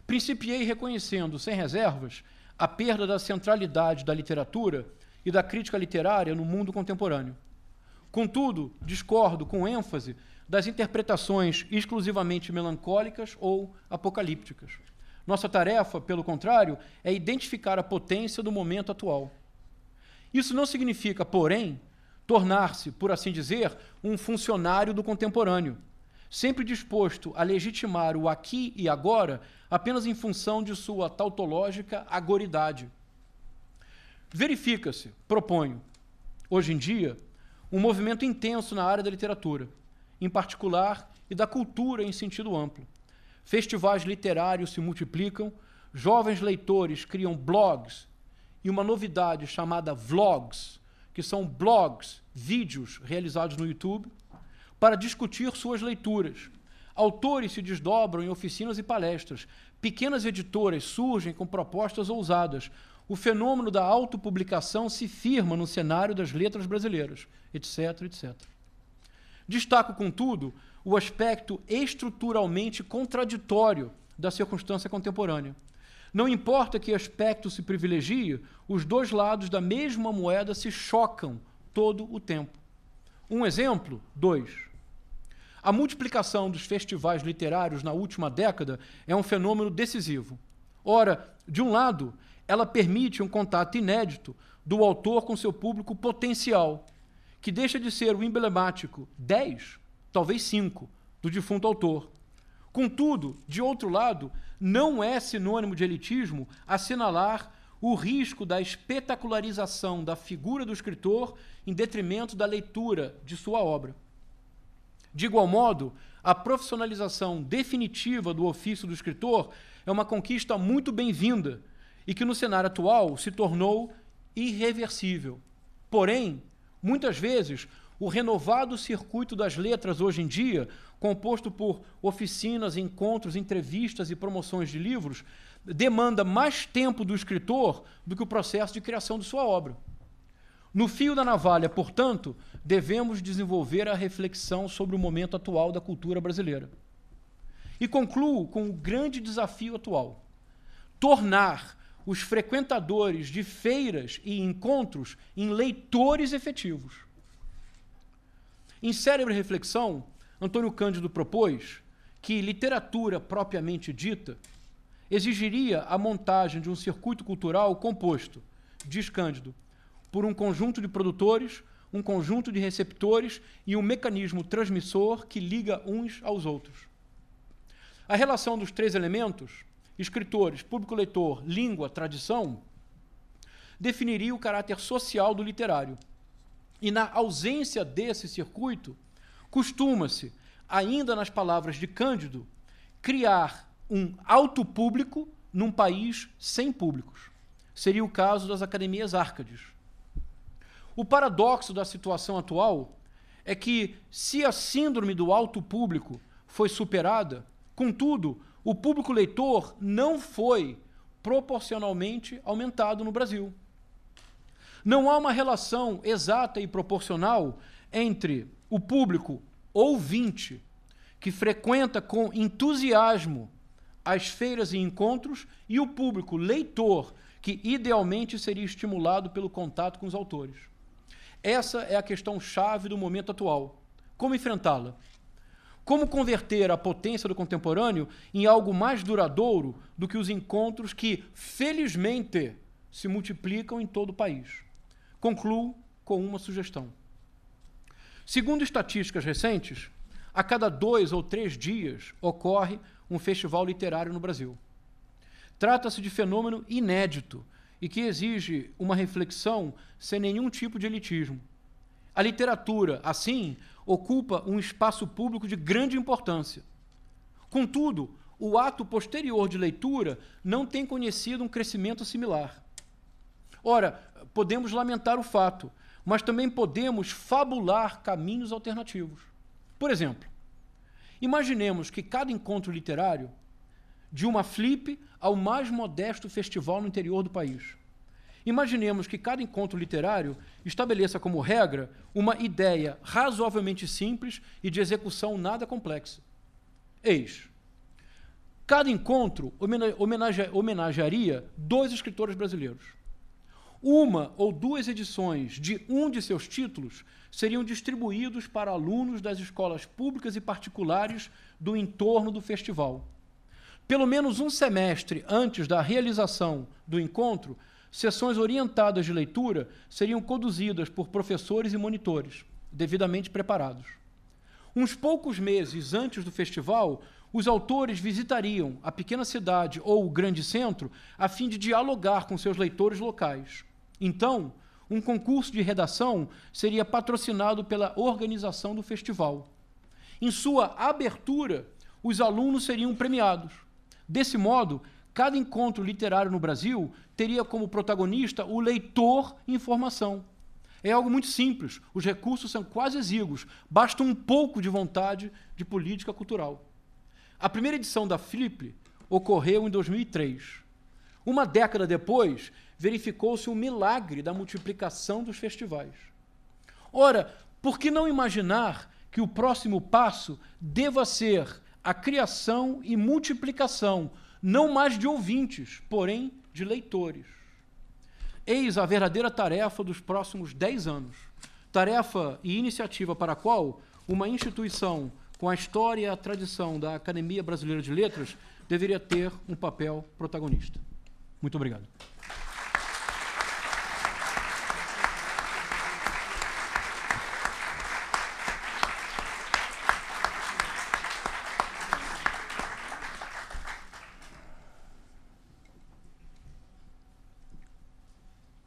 Principiei reconhecendo, sem reservas, a perda da centralidade da literatura e da crítica literária no mundo contemporâneo. Contudo, discordo com ênfase das interpretações exclusivamente melancólicas ou apocalípticas. Nossa tarefa, pelo contrário, é identificar a potência do momento atual. Isso não significa, porém, tornar-se, por assim dizer, um funcionário do contemporâneo, sempre disposto a legitimar o aqui e agora apenas em função de sua tautológica agoridade. Verifica-se, proponho, hoje em dia, um movimento intenso na área da literatura, em particular, e da cultura em sentido amplo Festivais literários se multiplicam, jovens leitores criam blogs e uma novidade chamada vlogs, que são blogs, vídeos realizados no YouTube, para discutir suas leituras. Autores se desdobram em oficinas e palestras. Pequenas editoras surgem com propostas ousadas. O fenômeno da autopublicação se firma no cenário das letras brasileiras, etc, etc. Destaco, contudo, o aspecto estruturalmente contraditório da circunstância contemporânea. Não importa que aspecto se privilegie, os dois lados da mesma moeda se chocam todo o tempo. Um exemplo, dois. A multiplicação dos festivais literários na última década é um fenômeno decisivo. Ora, de um lado, ela permite um contato inédito do autor com seu público potencial, que deixa de ser o emblemático 10 talvez cinco, do defunto autor. Contudo, de outro lado, não é sinônimo de elitismo assinalar o risco da espetacularização da figura do escritor em detrimento da leitura de sua obra. De igual modo, a profissionalização definitiva do ofício do escritor é uma conquista muito bem-vinda e que no cenário atual se tornou irreversível. Porém, muitas vezes, o renovado circuito das letras hoje em dia, composto por oficinas, encontros, entrevistas e promoções de livros, demanda mais tempo do escritor do que o processo de criação de sua obra. No fio da navalha, portanto, devemos desenvolver a reflexão sobre o momento atual da cultura brasileira. E concluo com o grande desafio atual: tornar os frequentadores de feiras e encontros em leitores efetivos. Em Cérebro e Reflexão, Antônio Cândido propôs que literatura propriamente dita exigiria a montagem de um circuito cultural composto, diz Cândido, por um conjunto de produtores, um conjunto de receptores e um mecanismo transmissor que liga uns aos outros. A relação dos três elementos, escritores, público-leitor, língua, tradição, definiria o caráter social do literário. E na ausência desse circuito, costuma-se, ainda nas palavras de Cândido, criar um alto público num país sem públicos. Seria o caso das academias árcades. O paradoxo da situação atual é que, se a síndrome do alto público foi superada, contudo, o público leitor não foi proporcionalmente aumentado no Brasil. Não há uma relação exata e proporcional entre o público ouvinte que frequenta com entusiasmo as feiras e encontros e o público leitor que idealmente seria estimulado pelo contato com os autores. Essa é a questão chave do momento atual. Como enfrentá-la? Como converter a potência do contemporâneo em algo mais duradouro do que os encontros que, felizmente, se multiplicam em todo o país? Concluo com uma sugestão. Segundo estatísticas recentes, a cada dois ou três dias ocorre um festival literário no Brasil. Trata-se de fenômeno inédito e que exige uma reflexão sem nenhum tipo de elitismo. A literatura, assim, ocupa um espaço público de grande importância. Contudo, o ato posterior de leitura não tem conhecido um crescimento similar. Ora, podemos lamentar o fato, mas também podemos fabular caminhos alternativos. Por exemplo, imaginemos que cada encontro literário, de uma flip ao mais modesto festival no interior do país. Imaginemos que cada encontro literário estabeleça como regra uma ideia razoavelmente simples e de execução nada complexa. Eis, cada encontro homenagearia dois escritores brasileiros uma ou duas edições de um de seus títulos seriam distribuídos para alunos das escolas públicas e particulares do entorno do festival. Pelo menos um semestre antes da realização do encontro, sessões orientadas de leitura seriam conduzidas por professores e monitores, devidamente preparados. Uns poucos meses antes do festival, os autores visitariam a pequena cidade ou o grande centro a fim de dialogar com seus leitores locais. Então, um concurso de redação seria patrocinado pela organização do festival. Em sua abertura, os alunos seriam premiados. Desse modo, cada encontro literário no Brasil teria como protagonista o leitor em formação. É algo muito simples, os recursos são quase exíguos, basta um pouco de vontade de política cultural. A primeira edição da Flip ocorreu em 2003. Uma década depois, verificou-se o um milagre da multiplicação dos festivais. Ora, por que não imaginar que o próximo passo deva ser a criação e multiplicação, não mais de ouvintes, porém de leitores? Eis a verdadeira tarefa dos próximos dez anos. Tarefa e iniciativa para a qual uma instituição com a história e a tradição da Academia Brasileira de Letras, deveria ter um papel protagonista. Muito obrigado.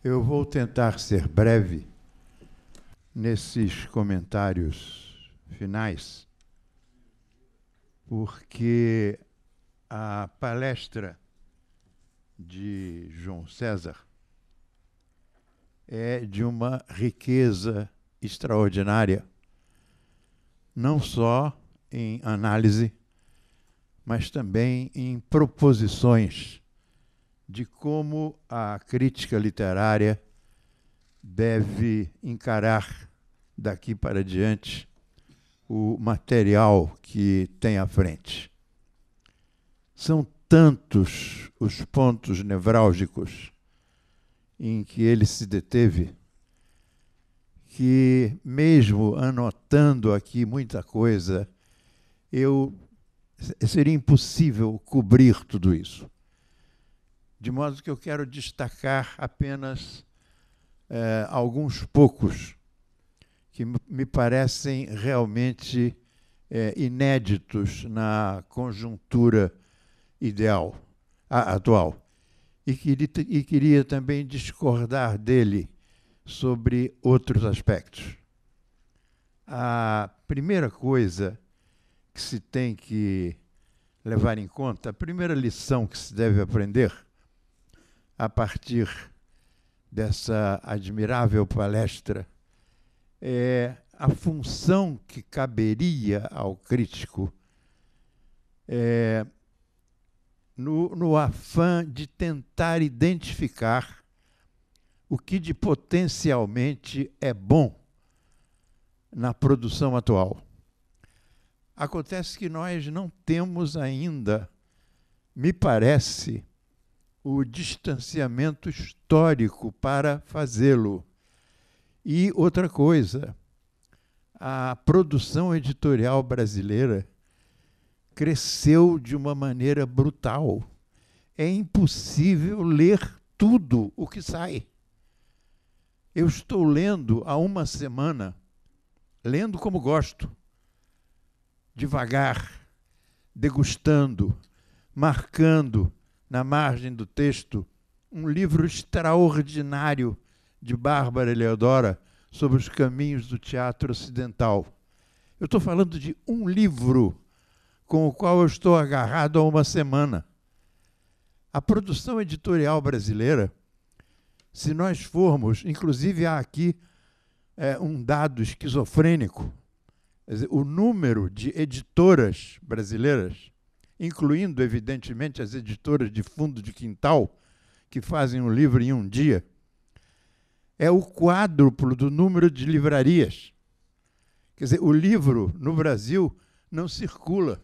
Eu vou tentar ser breve nesses comentários finais porque a palestra de João César é de uma riqueza extraordinária, não só em análise, mas também em proposições de como a crítica literária deve encarar daqui para diante o material que tem à frente. São tantos os pontos nevrálgicos em que ele se deteve que, mesmo anotando aqui muita coisa, eu seria impossível cobrir tudo isso. De modo que eu quero destacar apenas eh, alguns poucos que me parecem realmente é, inéditos na conjuntura ideal a, atual. E, e queria também discordar dele sobre outros aspectos. A primeira coisa que se tem que levar em conta, a primeira lição que se deve aprender a partir dessa admirável palestra é, a função que caberia ao crítico é, no, no afã de tentar identificar o que de potencialmente é bom na produção atual. Acontece que nós não temos ainda, me parece, o distanciamento histórico para fazê-lo. E outra coisa, a produção editorial brasileira cresceu de uma maneira brutal. É impossível ler tudo o que sai. Eu estou lendo há uma semana, lendo como gosto, devagar, degustando, marcando na margem do texto, um livro extraordinário de Bárbara Eleodora sobre os caminhos do teatro ocidental. Eu estou falando de um livro com o qual eu estou agarrado há uma semana. A produção editorial brasileira, se nós formos, inclusive há aqui é, um dado esquizofrênico, dizer, o número de editoras brasileiras, incluindo, evidentemente, as editoras de fundo de quintal, que fazem um livro em um dia, é o quádruplo do número de livrarias. Quer dizer, o livro no Brasil não circula.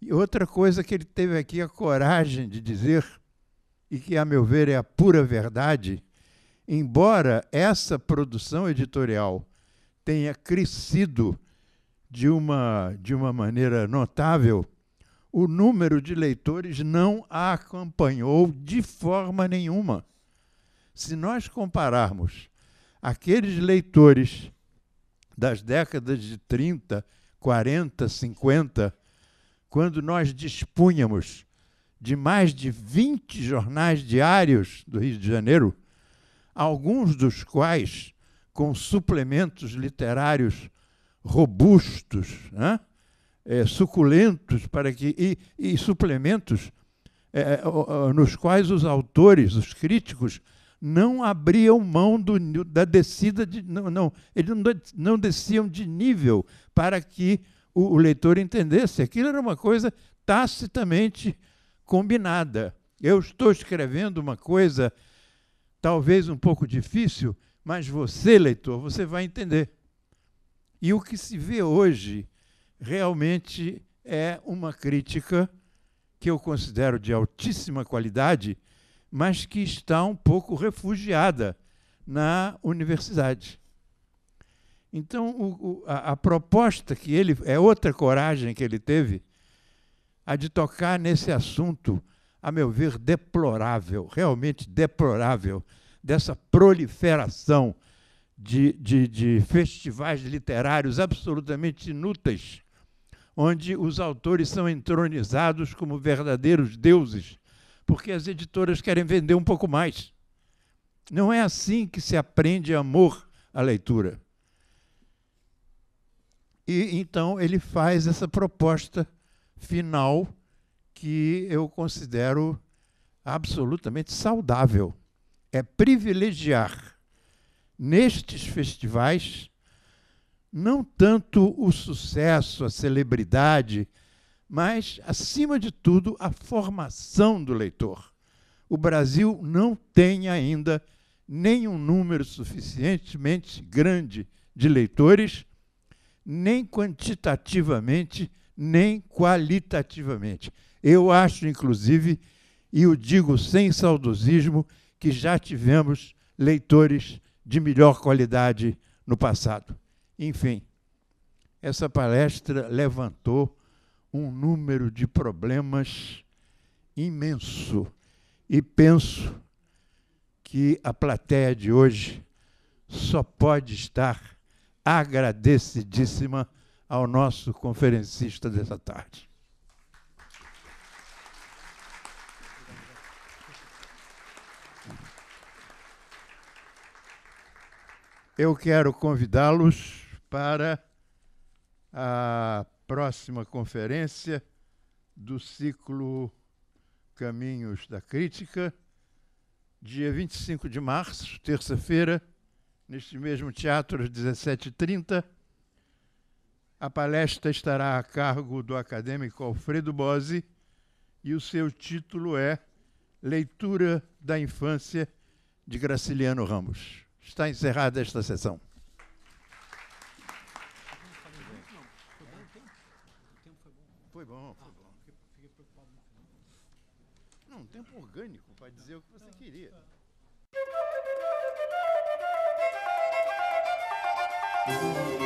E outra coisa que ele teve aqui a coragem de dizer, e que, a meu ver, é a pura verdade, embora essa produção editorial tenha crescido de uma, de uma maneira notável, o número de leitores não a acompanhou de forma nenhuma. Se nós compararmos aqueles leitores das décadas de 30, 40, 50, quando nós dispunhamos de mais de 20 jornais diários do Rio de Janeiro, alguns dos quais com suplementos literários robustos, né? é, suculentos para que e, e suplementos é, é nos quais os autores, os críticos não abriam mão do, da descida de. Não, não, eles não, desciam de nível para que o, o leitor entendesse. Aquilo era uma coisa tacitamente combinada. Eu estou escrevendo uma coisa talvez um pouco difícil, mas você, leitor, você vai entender. E o que se vê hoje realmente é uma crítica que eu considero de altíssima qualidade mas que está um pouco refugiada na universidade. Então, o, o, a, a proposta que ele. É outra coragem que ele teve, a de tocar nesse assunto, a meu ver, deplorável, realmente deplorável, dessa proliferação de, de, de festivais literários absolutamente inúteis, onde os autores são entronizados como verdadeiros deuses porque as editoras querem vender um pouco mais. Não é assim que se aprende amor à leitura. E então ele faz essa proposta final que eu considero absolutamente saudável. É privilegiar nestes festivais não tanto o sucesso, a celebridade, mas, acima de tudo, a formação do leitor. O Brasil não tem ainda nem um número suficientemente grande de leitores, nem quantitativamente, nem qualitativamente. Eu acho, inclusive, e o digo sem saudosismo, que já tivemos leitores de melhor qualidade no passado. Enfim, essa palestra levantou um número de problemas imenso. E penso que a plateia de hoje só pode estar agradecidíssima ao nosso conferencista dessa tarde. Eu quero convidá-los para a próxima conferência do ciclo Caminhos da Crítica, dia 25 de março, terça-feira, neste mesmo teatro, às 17h30. A palestra estará a cargo do acadêmico Alfredo Bose e o seu título é Leitura da Infância de Graciliano Ramos. Está encerrada esta sessão. tempo orgânico para dizer o que você queria. Música